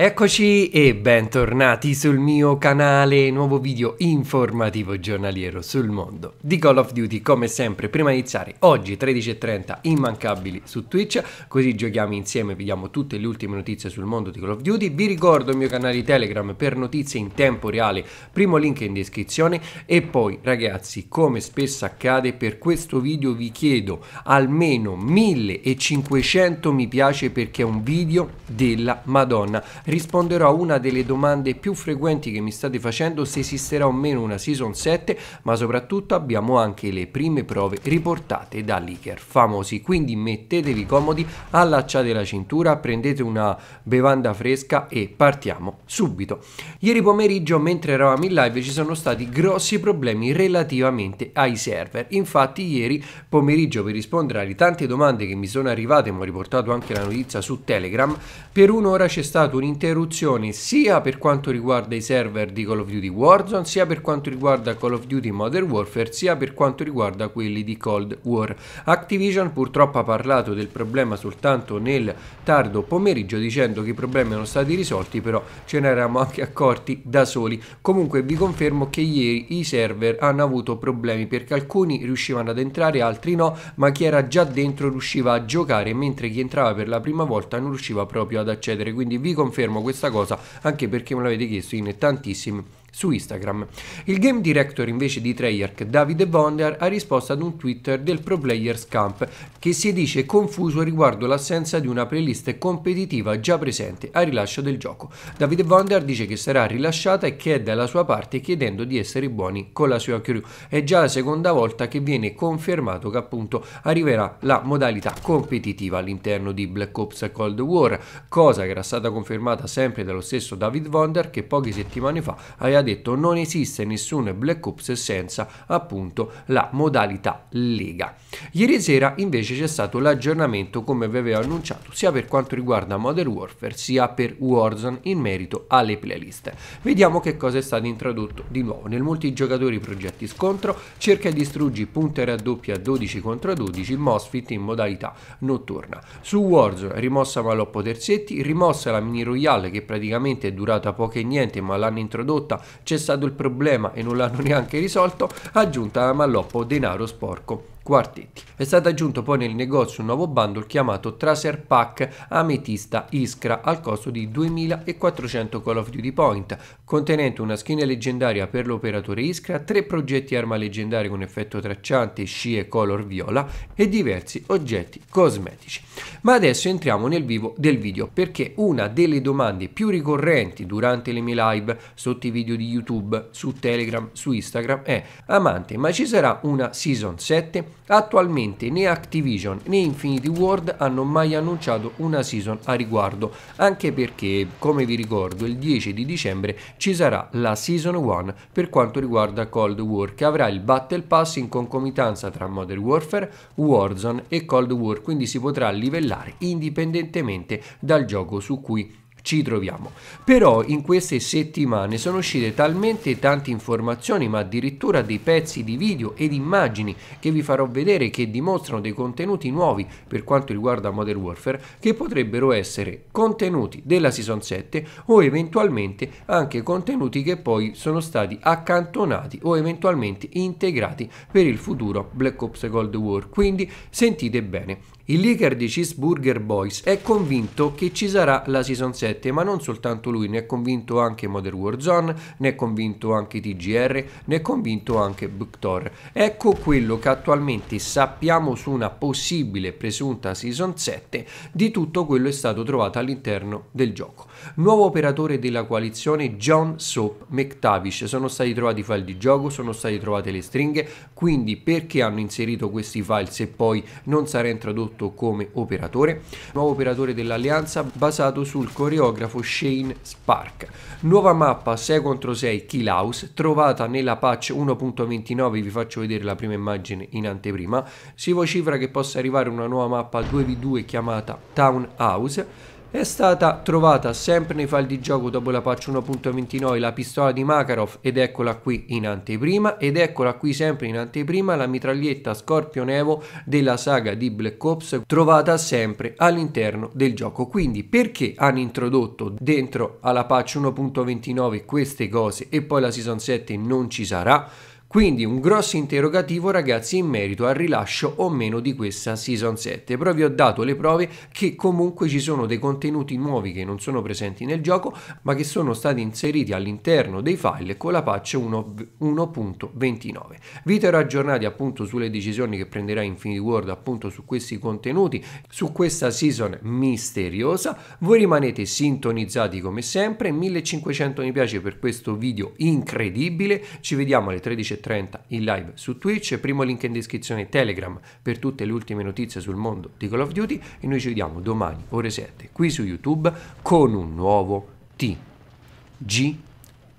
Eccoci e bentornati sul mio canale, nuovo video informativo giornaliero sul mondo di Call of Duty come sempre prima di iniziare oggi 13.30 immancabili su Twitch così giochiamo insieme e vediamo tutte le ultime notizie sul mondo di Call of Duty vi ricordo il mio canale di Telegram per notizie in tempo reale primo link in descrizione e poi ragazzi come spesso accade per questo video vi chiedo almeno 1500 mi piace perché è un video della madonna risponderò a una delle domande più frequenti che mi state facendo se esisterà o meno una Season 7, ma soprattutto abbiamo anche le prime prove riportate da leaker famosi, quindi mettetevi comodi, allacciate la cintura, prendete una bevanda fresca e partiamo subito. Ieri pomeriggio mentre eravamo in live ci sono stati grossi problemi relativamente ai server, infatti ieri pomeriggio per rispondere alle tante domande che mi sono arrivate, mi ho riportato anche la notizia su Telegram, per un'ora c'è stato un interruzioni sia per quanto riguarda i server di Call of Duty Warzone, sia per quanto riguarda Call of Duty Modern Warfare, sia per quanto riguarda quelli di Cold War. Activision purtroppo ha parlato del problema soltanto nel tardo pomeriggio dicendo che i problemi erano stati risolti, però ce ne eravamo anche accorti da soli. Comunque vi confermo che ieri i server hanno avuto problemi perché alcuni riuscivano ad entrare, altri no, ma chi era già dentro riusciva a giocare, mentre chi entrava per la prima volta non riusciva proprio ad accedere. Quindi vi confermo confermo questa cosa anche perché me l'avete chiesto in tantissimi su Instagram. Il game director invece di Treyarch, Davide Vonder, ha risposto ad un Twitter del Pro Players Camp che si dice confuso riguardo l'assenza di una playlist competitiva già presente al rilascio del gioco. Davide Vonder dice che sarà rilasciata e che è dalla sua parte chiedendo di essere buoni con la sua crew. È già la seconda volta che viene confermato che appunto arriverà la modalità competitiva all'interno di Black Ops Cold War, cosa che era stata confermata sempre dallo stesso David Vonder che poche settimane fa aveva ha detto non esiste nessun Black Ops senza appunto la modalità Lega. Ieri sera invece c'è stato l'aggiornamento come vi avevo annunciato sia per quanto riguarda Modern Warfare sia per Warzone in merito alle playlist. Vediamo che cosa è stato introdotto di nuovo. Nel multigiocatore progetti scontro cerca e distruggi punte raddoppia 12 contro 12 Mosfit in modalità notturna. Su Warzone rimossa Maloppo Terzetti, rimossa la mini royale che praticamente è durata poco e niente ma l'hanno introdotta c'è stato il problema e non l'hanno neanche risolto, aggiunta a Malloppo denaro sporco quartetti. È stato aggiunto poi nel negozio un nuovo bundle chiamato Tracer Pack Ametista Iskra al costo di 2400 Call of Duty Point, contenente una skin leggendaria per l'operatore Iskra, tre progetti arma leggendaria con effetto tracciante, scie color viola e diversi oggetti cosmetici. Ma adesso entriamo nel vivo del video perché una delle domande più ricorrenti durante le mie live, sotto i video di YouTube, su Telegram, su Instagram è Amante, ma ci sarà una Season 7? Attualmente né Activision né Infinity Ward hanno mai annunciato una season a riguardo, anche perché, come vi ricordo, il 10 di dicembre ci sarà la Season 1 per quanto riguarda Cold War, che avrà il Battle Pass in concomitanza tra Modern Warfare, Warzone e Cold War, quindi si potrà livellare indipendentemente dal gioco su cui ci troviamo. Però in queste settimane sono uscite talmente tante informazioni, ma addirittura dei pezzi di video ed immagini che vi farò vedere che dimostrano dei contenuti nuovi per quanto riguarda Modern Warfare, che potrebbero essere contenuti della Season 7 o eventualmente anche contenuti che poi sono stati accantonati o eventualmente integrati per il futuro Black Ops Cold War. Quindi sentite bene. Il leaker di Cheeseburger Boys è convinto che ci sarà la Season 7 7, ma non soltanto lui, ne è convinto anche Modern Warzone, ne è convinto anche TGR, ne è convinto anche Booktor. Ecco quello che attualmente sappiamo su una possibile presunta Season 7 di tutto quello che è stato trovato all'interno del gioco. Nuovo operatore della coalizione John Soap McTavish, sono stati trovati i file di gioco, sono state trovate le stringhe, quindi perché hanno inserito questi file se poi non sarà introdotto come operatore? Nuovo operatore dell'alleanza basato sul coreano coreografo Shane Spark. Nuova mappa 6 contro 6 Kill House, trovata nella patch 1.29, vi faccio vedere la prima immagine in anteprima. Si vocifera che possa arrivare una nuova mappa 2v2 chiamata Town House è stata trovata sempre nei file di gioco dopo la patch 1.29 la pistola di Makarov ed eccola qui in anteprima ed eccola qui sempre in anteprima la mitraglietta Scorpion Evo della saga di Black Ops trovata sempre all'interno del gioco quindi perché hanno introdotto dentro alla patch 1.29 queste cose e poi la season 7 non ci sarà quindi un grosso interrogativo ragazzi in merito al rilascio o meno di questa Season 7. Però vi ho dato le prove che comunque ci sono dei contenuti nuovi che non sono presenti nel gioco ma che sono stati inseriti all'interno dei file con la patch 1.29. Vi terrò aggiornati appunto sulle decisioni che prenderà Infinity World appunto su questi contenuti, su questa Season misteriosa. Voi rimanete sintonizzati come sempre, 1500 mi piace per questo video incredibile, ci vediamo alle 13.30 16.30 in live su Twitch, primo link in descrizione Telegram per tutte le ultime notizie sul mondo di Call of Duty e noi ci vediamo domani ore 7 qui su YouTube con un nuovo TG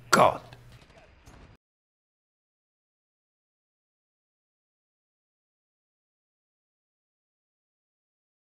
Code.